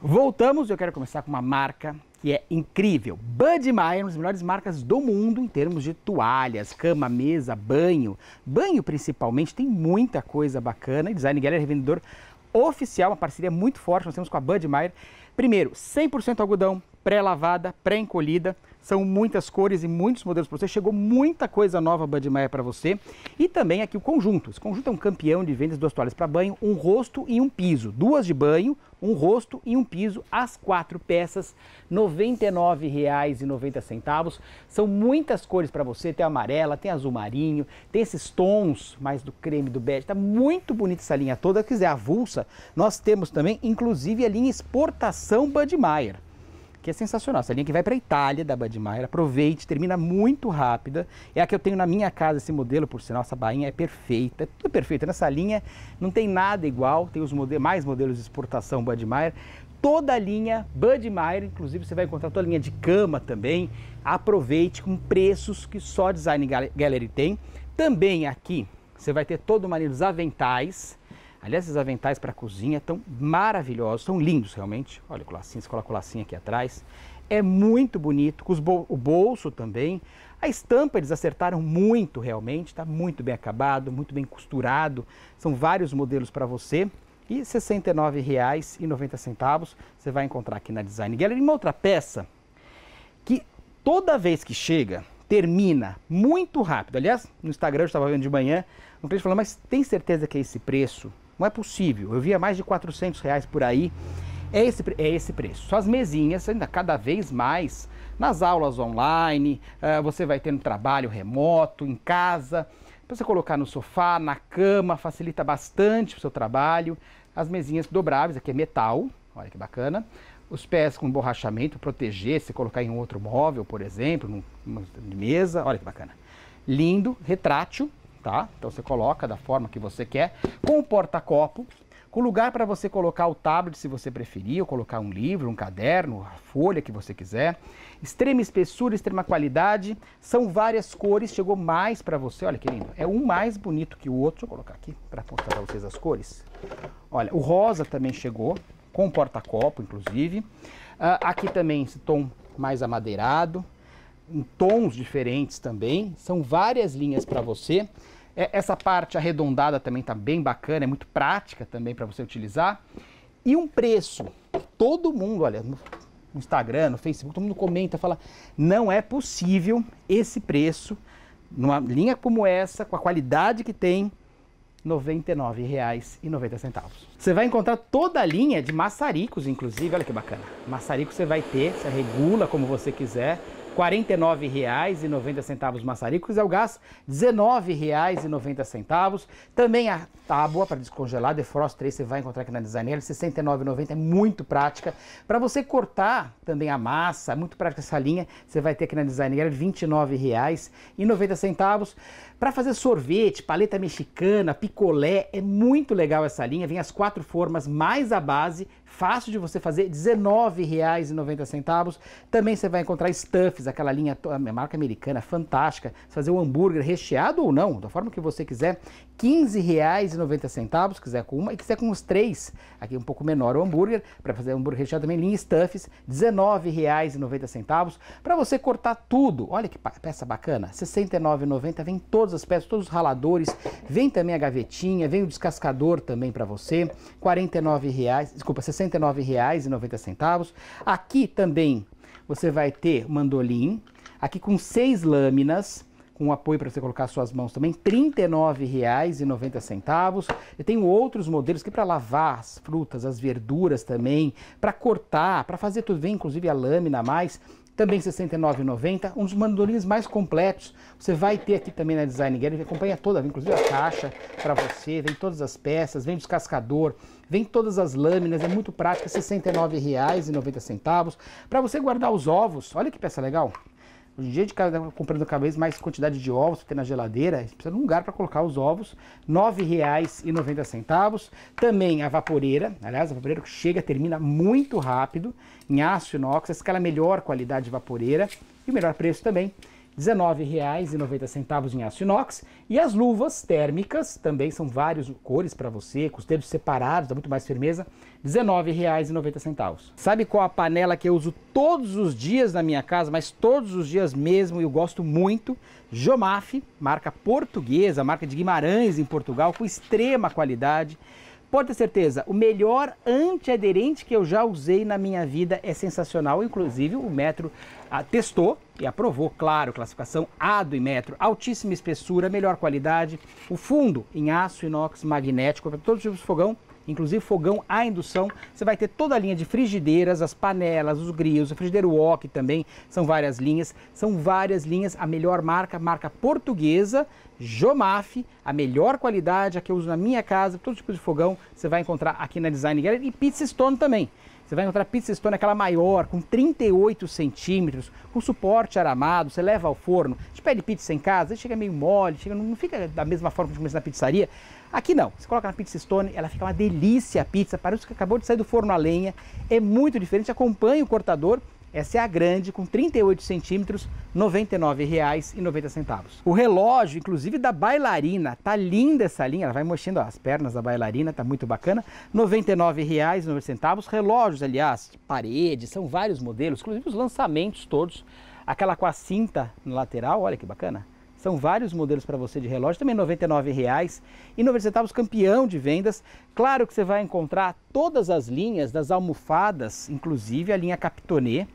Voltamos, eu quero começar com uma marca que é incrível. Budmeier, é uma das melhores marcas do mundo em termos de toalhas, cama, mesa, banho. Banho principalmente, tem muita coisa bacana. Design Gallery é revendedor oficial, uma parceria muito forte que nós temos com a Meyer. Primeiro, 100% algodão, pré-lavada, pré-encolhida. São muitas cores e muitos modelos para você. Chegou muita coisa nova Bud para você. E também aqui o conjunto. Esse conjunto é um campeão de vendas, duas toalhas para banho, um rosto e um piso. Duas de banho, um rosto e um piso, as quatro peças, R$ 99,90. São muitas cores para você, tem amarela, tem azul marinho, tem esses tons mais do creme, do bege, está muito bonita essa linha toda, se quiser avulsa, nós temos também, inclusive, a linha exportação Bud que é sensacional. Essa linha que vai para a Itália, da Budmeier, aproveite, termina muito rápida. É a que eu tenho na minha casa, esse modelo, por sinal, essa bainha é perfeita, é tudo perfeito. Nessa linha não tem nada igual, tem os modelos, mais modelos de exportação Budmeier. Toda a linha Budmeier, inclusive você vai encontrar toda a linha de cama também. Aproveite com preços que só Design Gallery tem. Também aqui você vai ter toda uma linha dos aventais, Aliás, esses aventais para cozinha estão maravilhosos, são lindos realmente. Olha, lacinho, você coloca o lacinho aqui atrás. É muito bonito, bol o bolso também. A estampa eles acertaram muito realmente, está muito bem acabado, muito bem costurado. São vários modelos para você. E R$ 69,90 você vai encontrar aqui na Design Gallery. Uma outra peça que toda vez que chega, termina muito rápido. Aliás, no Instagram eu estava vendo de manhã, um cliente falou, mas tem certeza que é esse preço? Não é possível. Eu via mais de 400 reais por aí. É esse, é esse preço. As mesinhas, ainda cada vez mais, nas aulas online, eh, você vai ter trabalho remoto, em casa, pra você colocar no sofá, na cama, facilita bastante o seu trabalho. As mesinhas dobráveis, aqui é metal, olha que bacana. Os pés com borrachamento, proteger, se colocar em outro móvel, por exemplo, numa mesa, olha que bacana. Lindo, retrátil, tá? Então você coloca da forma que você quer, com o porta-copo, com lugar para você colocar o tablet se você preferir, ou colocar um livro, um caderno, a folha que você quiser. Extrema espessura, extrema qualidade, são várias cores, chegou mais para você, olha que lindo, é um mais bonito que o outro, deixa eu colocar aqui para mostrar para vocês as cores. Olha, o rosa também chegou, com porta-copo inclusive, uh, aqui também esse tom mais amadeirado, em tons diferentes também, são várias linhas para você. É, essa parte arredondada também está bem bacana, é muito prática também para você utilizar. E um preço. Todo mundo, olha, no Instagram, no Facebook, todo mundo comenta, fala: não é possível esse preço, numa linha como essa, com a qualidade que tem, R$ 99,90. Você vai encontrar toda a linha de maçaricos, inclusive, olha que bacana. Maçarico você vai ter, você regula como você quiser. R$ 49,90 maçaricos é o gás, R$ 19,90. Também a tábua para descongelar, Defrost 3, você vai encontrar aqui na Designer, R$ 69,90, é muito prática. Para você cortar também a massa, é muito prática essa linha, você vai ter aqui na Designer R$ 29,90. Para fazer sorvete, paleta mexicana, picolé, é muito legal essa linha, vem as quatro formas mais a base, fácil de você fazer, R$ 19,90. Também você vai encontrar stuffs, aquela linha marca americana fantástica, se fazer um hambúrguer recheado ou não, da forma que você quiser, R$15,90, se quiser com uma, e quiser com os três, aqui um pouco menor o hambúrguer, para fazer hambúrguer recheado também, linha Stuffs, R$19,90, para você cortar tudo, olha que peça bacana, R$69,90, 69,90, vem todas as peças, todos os raladores, vem também a gavetinha, vem o descascador também para você, R$ desculpa, R$ aqui também você vai ter mandolim, aqui com seis lâminas, com apoio para você colocar suas mãos também, R$ 39,90. Eu tenho outros modelos que para lavar as frutas, as verduras também, para cortar, para fazer tudo, vem inclusive a lâmina a mais, também 69,90, um dos mandolins mais completos. Você vai ter aqui também na Design Gallery, acompanha toda, inclusive a caixa para você, vem todas as peças, vem descascador, vem todas as lâminas, é muito prático, R$ 69,90 para você guardar os ovos. Olha que peça legal. Hoje em dia, de cada, tá comprando cada vez mais quantidade de ovos que ter na geladeira, você precisa de um lugar para colocar os ovos, R$ 9,90. Também a vaporeira, aliás, a vaporeira que chega, termina muito rápido, em aço inox, essa é a melhor qualidade de vaporeira e o melhor preço também. R$19,90 em aço inox. E as luvas térmicas, também são várias cores para você, com os dedos separados, dá muito mais firmeza, R$19,90. Sabe qual a panela que eu uso todos os dias na minha casa, mas todos os dias mesmo, e eu gosto muito? Jomaf, marca portuguesa, marca de Guimarães em Portugal, com extrema qualidade. Pode ter certeza, o melhor antiaderente que eu já usei na minha vida é sensacional. Inclusive, o Metro ah, testou e aprovou, claro, classificação A do Metro, altíssima espessura, melhor qualidade, o fundo em aço inox magnético para todos os tipos de fogão inclusive fogão a indução. Você vai ter toda a linha de frigideiras, as panelas, os grills, o frigideiro wok também, são várias linhas. São várias linhas, a melhor marca, marca portuguesa, Jomaf, a melhor qualidade, a que eu uso na minha casa, todo tipo de fogão, você vai encontrar aqui na Design Gallery e Pizza Stone também. Você vai encontrar pizza Stone, aquela maior, com 38 centímetros, com suporte aramado, você leva ao forno. A gente pede pizza em casa, chega meio mole, chega, não fica da mesma forma que a gente começa na pizzaria. Aqui não, você coloca na pizza Stone, ela fica uma delícia a pizza, parece que acabou de sair do forno a lenha, é muito diferente, acompanha o cortador essa é a grande, com 38 centímetros, R$ 99,90. O relógio, inclusive da bailarina, tá linda essa linha, ela vai mexendo ó, as pernas da bailarina, tá muito bacana. R$ 99,90. Relógios, aliás, parede, são vários modelos, inclusive os lançamentos todos. Aquela com a cinta na lateral, olha que bacana. São vários modelos para você de relógio, também R$ 99,90, campeão de vendas. Claro que você vai encontrar todas as linhas das almofadas, inclusive a linha Capitonet,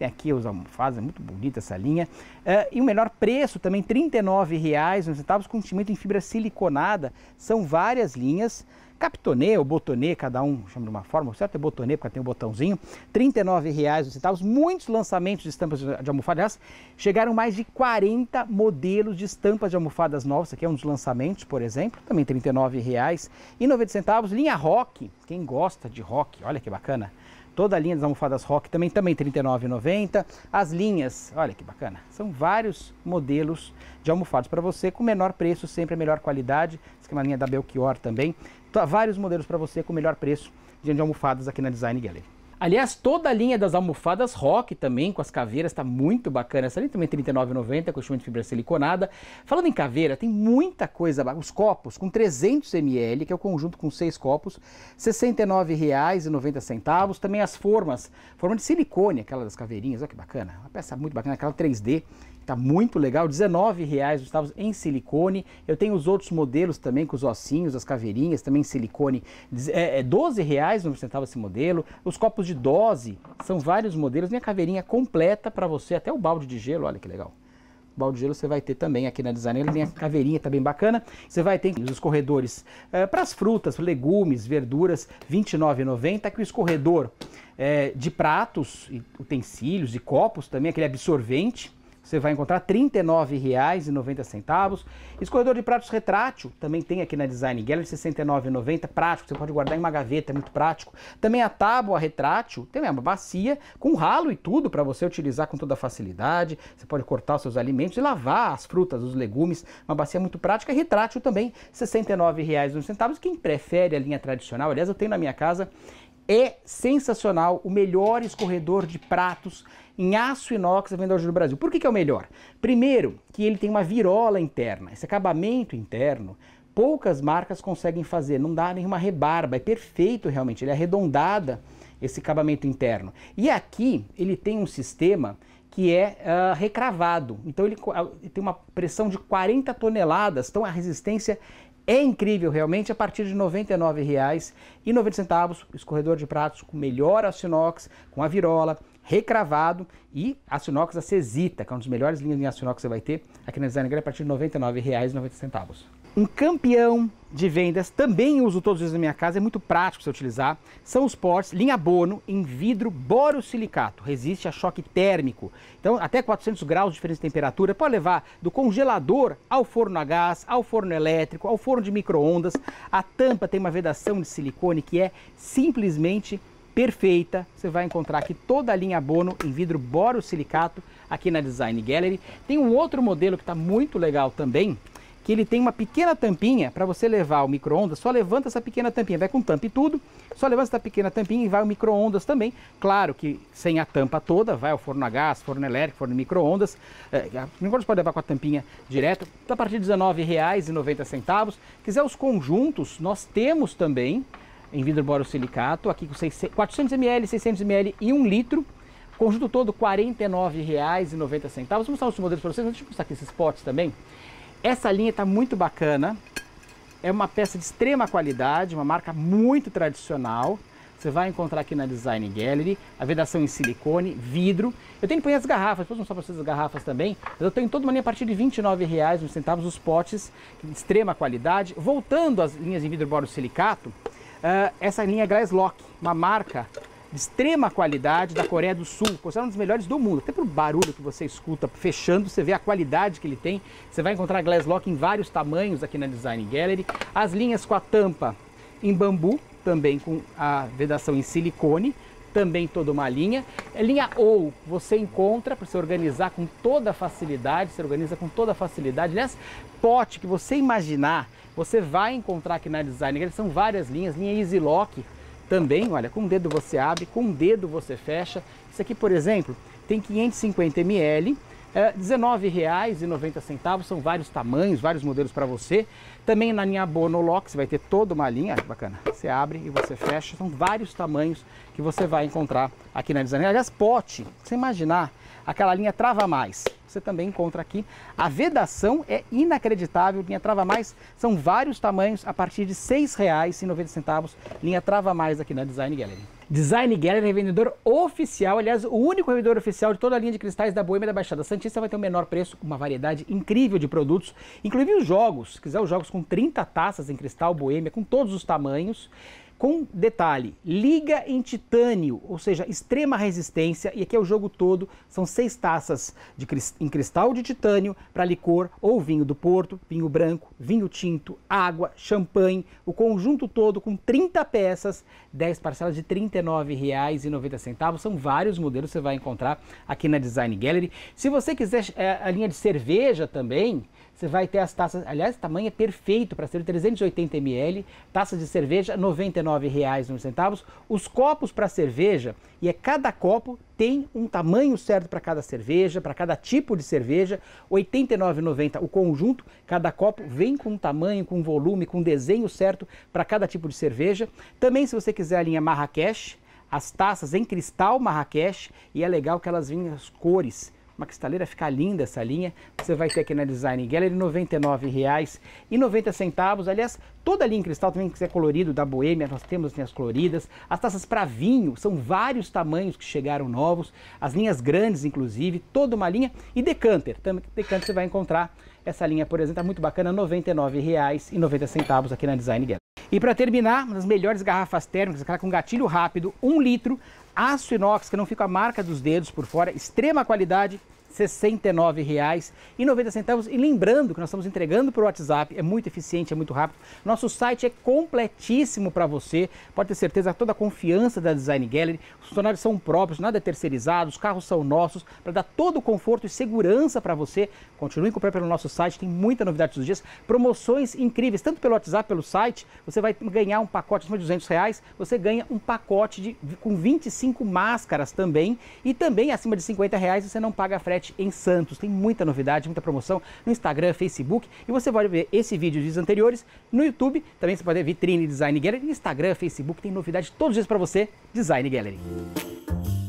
tem aqui os almofadas, é muito bonita essa linha. Uh, e o melhor preço também, R$ 39,00, com enchimento em fibra siliconada. São várias linhas capitonê ou botonê, cada um chama de uma forma, o certo é botonê porque tem um botãozinho, R$ 39,00, muitos lançamentos de estampas de almofadas, chegaram mais de 40 modelos de estampas de almofadas novas, aqui é um dos lançamentos, por exemplo, também R$ 39,90, linha rock, quem gosta de rock, olha que bacana, toda a linha das almofadas rock também, também R$ 39,90, as linhas, olha que bacana, são vários modelos de almofadas para você, com menor preço, sempre a melhor qualidade, essa aqui é uma linha da Belchior também, tá, vários modelos para você com o melhor preço de almofadas aqui na Design Gallery. Aliás, toda a linha das almofadas rock também, com as caveiras, está muito bacana. Essa linha também é R$ 39,90, com de fibra siliconada. Falando em caveira, tem muita coisa. Os copos com 300 ml, que é o conjunto com seis copos, R$ 69,90. Também as formas, forma de silicone, aquela das caveirinhas, olha que bacana. Uma peça muito bacana, aquela 3D, tá muito legal, R$19,00 em silicone. Eu tenho os outros modelos também, com os ossinhos, as caveirinhas, também em silicone, é, é R$12,00 esse modelo. Os copos de dose, são vários modelos. Minha caveirinha completa para você, até o balde de gelo, olha que legal balde de gelo você vai ter também aqui na Design. Ele tem a caveirinha, tá bem bacana. Você vai ter os escorredores é, para as frutas, legumes, verduras, R$29,90. 29,90. Aqui o escorredor é, de pratos, utensílios e copos também, aquele absorvente você vai encontrar R$ 39,90. Escorredor de pratos retrátil também tem aqui na Design Gallery, R$ 69,90, prático, você pode guardar em uma gaveta, é muito prático. Também a tábua retrátil, tem uma bacia com ralo e tudo para você utilizar com toda facilidade. Você pode cortar os seus alimentos e lavar as frutas, os legumes, uma bacia muito prática. retrátil também, R$ 69,90. Quem prefere a linha tradicional, aliás, eu tenho na minha casa, é sensacional, o melhor escorredor de pratos em aço inox a venda hoje no Brasil. Por que, que é o melhor? Primeiro, que ele tem uma virola interna. Esse acabamento interno poucas marcas conseguem fazer, não dá nenhuma rebarba, é perfeito realmente, ele é arredondada esse acabamento interno. E aqui ele tem um sistema que é uh, recravado, então ele, uh, tem uma pressão de 40 toneladas, então a resistência é incrível realmente, a partir de R$ 99,90, escorredor de pratos com melhor aço inox, com a virola, recravado e Acinox acesita, que é uma das melhores linhas de Acinox que você vai ter aqui na Design a partir de R$ 99,90. Um campeão de vendas, também uso todos os dias na minha casa, é muito prático você utilizar, são os portes linha Bono em vidro borosilicato, resiste a choque térmico. Então, até 400 graus de diferença de temperatura, pode levar do congelador ao forno a gás, ao forno elétrico, ao forno de micro-ondas. A tampa tem uma vedação de silicone que é simplesmente perfeita. Você vai encontrar aqui toda a linha Bono em vidro borosilicato aqui na Design Gallery. Tem um outro modelo que está muito legal também, que ele tem uma pequena tampinha para você levar o micro-ondas, só levanta essa pequena tampinha, vai com tampa e tudo, só levanta essa pequena tampinha e vai o micro-ondas também. Claro que sem a tampa toda, vai o forno a gás, forno elétrico, forno micro-ondas. É, micro pode levar com a tampinha direto, tá a partir de R$19,90. Quiser os conjuntos, nós temos também em vidro borosilicato, aqui com 600, 400 ml, 600 ml e 1 litro. Conjunto todo R$ 49,90. Vou mostrar os modelos para vocês, deixa eu mostrar aqui esses potes também. Essa linha está muito bacana, é uma peça de extrema qualidade, uma marca muito tradicional. Você vai encontrar aqui na Design Gallery, a vedação em silicone, vidro. Eu tenho que pôr as garrafas, depois mostrar para vocês as garrafas também. Mas eu tenho toda uma linha a partir de R$ 29,01 os potes de extrema qualidade. Voltando às linhas em vidro borosilicato, silicato, uh, essa linha Glasslock, uma marca de extrema qualidade da Coreia do Sul, considerada é um dos melhores do mundo. Até pelo barulho que você escuta fechando, você vê a qualidade que ele tem. Você vai encontrar Glasslock em vários tamanhos aqui na Design Gallery. As linhas com a tampa em bambu, também com a vedação em silicone também toda uma linha. É linha ou você encontra para se organizar com toda facilidade, se organiza com toda facilidade. Aliás, pote que você imaginar, você vai encontrar aqui na Design. São várias linhas, linha Easy Lock também, olha, com o um dedo você abre, com o um dedo você fecha. Isso aqui, por exemplo, tem 550 ml, é, R$ 19,90, são vários tamanhos, vários modelos para você. Também na linha Bonolox vai ter toda uma linha, que ah, bacana, você abre e você fecha, são vários tamanhos que você vai encontrar aqui na Design. Aliás, pote, você imaginar, aquela linha trava mais. Você também encontra aqui. A vedação é inacreditável, linha trava mais, são vários tamanhos, a partir de R$ 6,90, linha trava mais aqui na Design Gallery. Design Gallery é vendedor oficial, aliás, o único vendedor oficial de toda a linha de cristais da Boêmia da Baixada Santista vai ter o um menor preço, uma variedade incrível de produtos, inclusive os jogos, se quiser os jogos com 30 taças em cristal Boêmia, com todos os tamanhos, com detalhe, liga em titânio, ou seja, extrema resistência, e aqui é o jogo todo, são seis taças de, em cristal de titânio para licor ou vinho do Porto, vinho branco, vinho tinto, água, champanhe, o conjunto todo com 30 peças, 10 parcelas de R$ 39,90. São vários modelos que você vai encontrar aqui na Design Gallery. Se você quiser eh, a linha de cerveja também, você vai ter as taças, aliás, tamanho é perfeito para ser 380 ml, taça de cerveja R$ 99,01, os copos para cerveja, e é cada copo tem um tamanho certo para cada cerveja, para cada tipo de cerveja, R$ 89,90 o conjunto, cada copo vem com um tamanho, com um volume, com um desenho certo para cada tipo de cerveja. Também se você quiser a linha Marrakech, as taças em cristal Marrakech, e é legal que elas vêm as cores uma cristaleira ficar linda essa linha. Você vai ter aqui na Design Gallery R$ 99,90. Aliás, toda a linha em cristal também que é colorido da Boêmia, nós temos as linhas coloridas. As taças para vinho, são vários tamanhos que chegaram novos, as linhas grandes inclusive, toda uma linha. E decanter, também decanter você vai encontrar essa linha, por exemplo, tá muito bacana, R$ 99,90 aqui na Design Gallery. E para terminar, uma das melhores garrafas térmicas, aquela com gatilho rápido, 1 um litro, aço inox, que não fica a marca dos dedos por fora, extrema qualidade, R$ 69,90. E lembrando que nós estamos entregando pelo WhatsApp, é muito eficiente, é muito rápido. Nosso site é completíssimo para você, pode ter certeza toda a confiança da Design Gallery. Os funcionários são próprios, nada é terceirizado, os carros são nossos, para dar todo o conforto e segurança para você. Continue comprando pelo nosso site, tem muita novidade todos os dias. Promoções incríveis, tanto pelo WhatsApp, pelo site, você vai ganhar um pacote acima de 200 reais, você ganha um pacote de, com 25 máscaras também, e também acima de R$ reais você não paga frete Pet em Santos. Tem muita novidade, muita promoção no Instagram, Facebook. E você pode ver esse vídeo e os anteriores no YouTube. Também você pode ver Vitrine Design Gallery. Instagram, Facebook, tem novidade todos os dias para você, Design Gallery.